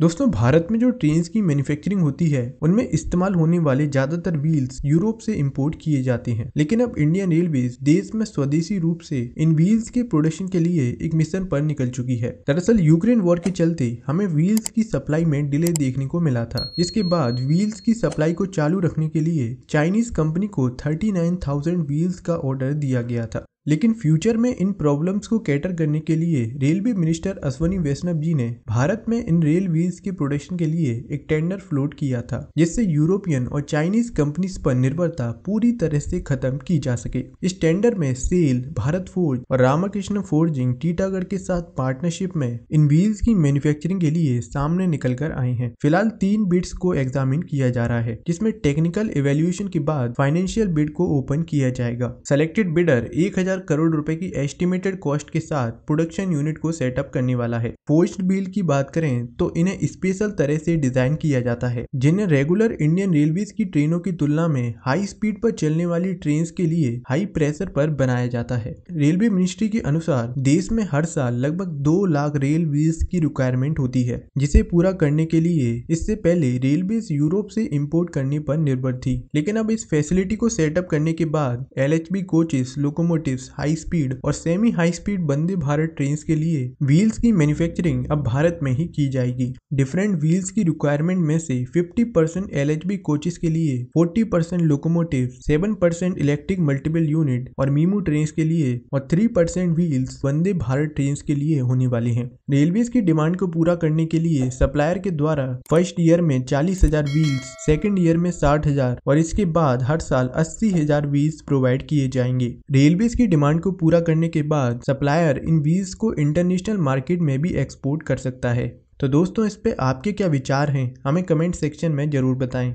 दोस्तों भारत में जो ट्रेन की मैन्युफैक्चरिंग होती है उनमें इस्तेमाल होने वाले ज्यादातर व्हील्स यूरोप से इम्पोर्ट किए जाते हैं लेकिन अब इंडियन रेलवे देश में स्वदेशी रूप से इन व्हील्स के प्रोडक्शन के लिए एक मिशन पर निकल चुकी है दरअसल यूक्रेन वॉर के चलते हमें व्हील्स की सप्लाई में डिले देखने को मिला था जिसके बाद व्हील्स की सप्लाई को चालू रखने के लिए चाइनीज कंपनी को थर्टी व्हील्स का ऑर्डर दिया गया था लेकिन फ्यूचर में इन प्रॉब्लम्स को कैटर करने के लिए रेलवे मिनिस्टर अश्वनी वैष्णव जी ने भारत में इन रेल व्हील्स के प्रोडक्शन के लिए एक टेंडर फ्लोट किया था जिससे यूरोपियन और चाइनीज कंपनीज पर निर्भरता पूरी तरह से खत्म की जा सके इस टेंडर में सेल भारत फोर्ज और रामाकृष्ण फोर्जिंग टीटागढ़ के साथ पार्टनरशिप में इन व्हील्स की मैन्युफैक्चरिंग के लिए सामने निकल कर आए हैं फिलहाल तीन बिड्स को एग्जामिन किया जा रहा है जिसमें टेक्निकल इवेल्युएशन के बाद फाइनेंशियल बिड को ओपन किया जाएगा सिलेक्टेड बिडर एक हजार करोड़ रुपए की एस्टिमेटेड कॉस्ट के साथ प्रोडक्शन यूनिट को सेटअप करने वाला है पोस्ट बिल की बात करें तो इन्हें स्पेशल तरह से डिजाइन किया जाता है जिन्हें रेगुलर इंडियन रेलवे की ट्रेनों की तुलना में हाई स्पीड पर चलने वाली ट्रेन के लिए हाई प्रेशर पर बनाया जाता है रेलवे मिनिस्ट्री के अनुसार देश में हर साल लगभग दो लाख रेलवे की रिक्वायरमेंट होती है जिसे पूरा करने के लिए इससे पहले रेलवे यूरोप से इम्पोर्ट करने पर निर्भर थी लेकिन अब इस फैसिलिटी को सेटअप करने के बाद L coaches locomotive express high speed और semi high speed Vande Bharat train के लिए व्हील्स की मैन्युफैक्चरिंग अब भारत में ही की जाएगी डिफरेंट व्हील्स की रिक्वायरमेंट में से 50 परसेंट एल कोचेस के लिए 40 percent locomotive seven percent electric multiple unit और मीमू ट्रेन के लिए और three percent wheels Vande Bharat train के लिए होने वाले हैं रेलवे की डिमांड को पूरा करने के लिए सप्लायर के द्वारा फर्स्ट ईयर में चालीस हजार व्हील्स सेकेंड ईयर में साठ हजार और इसके बाद हर साल अस्सी हजार व्हील्स प्रोवाइड किए जाएंगे रेलवे की डिमांड को पूरा करने के बाद सप्लायर इन व्हील्स को इंटरनेशनल मार्केट में भी एक्सपोर्ट कर सकता है तो दोस्तों इस पर आपके क्या विचार हैं हमें कमेंट सेक्शन में ज़रूर बताएं